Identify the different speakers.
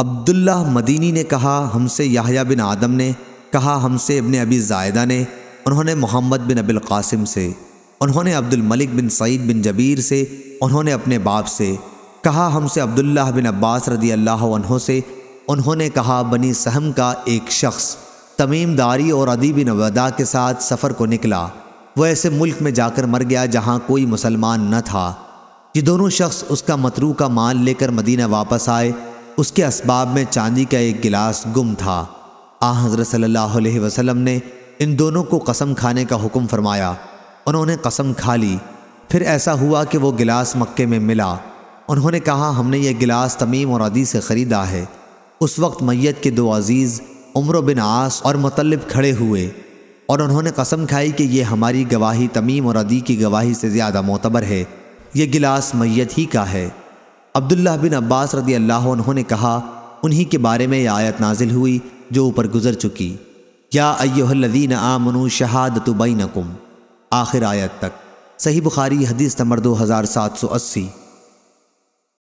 Speaker 1: अब्दुल्ला मदीनी ने कहा हमसे याहिया बिन आदम ने कहा हमसे इब्ने अबी जायदा ने उन्होंने मोहम्मद बिन अबिल कासिम से उन्होंने अब्दुल मलिक बिन सईद बिन जबीर से उन्होंने अपने बाप से कहा हमसे अब्दुल्लाह बिन अब्बास रदी अल्लाह से उन्होंने कहा बनी सहम का एक शख्स तमीम दारी और अदीब नवदा के साथ सफ़र को निकला वह ऐसे मुल्क में जाकर मर गया जहाँ कोई मुसलमान न था ये दोनों शख्स उसका मतरू का माल लेकर मदीना वापस आए उसके इसबाब में चांदी का एक गिलास गुम था आ हज़रत सल्लल्लाहु अलैहि वसल्लम ने इन दोनों को कसम खाने का हुक्म फरमाया उन्होंने कसम खा ली फिर ऐसा हुआ कि वो गिलास मक्के में मिला उन्होंने कहा हमने यह गिलास तमीम और अदी से ख़रीदा है उस वक्त मैत के दो अज़ीज़ उम्र बिन आस और मतलब खड़े हुए और उन्होंने कसम खाई कि यह हमारी गवाही तमीम और अदी की गवाही से ज़्यादा मोतबर है ये गिलास मैत ही का है अब्दुल्ला बिन अब्बास रदी अल्लाह उन्होंने कहा उन्हीं के बारे में यह आयत नाजिल हुई जो ऊपर गुजर चुकी या अयोहल्लदीन आमनु शहादत बैनकुम आखिर आयत तक सही बुखारी हदीस नंबर दो हज़ार सात सौ अस्सी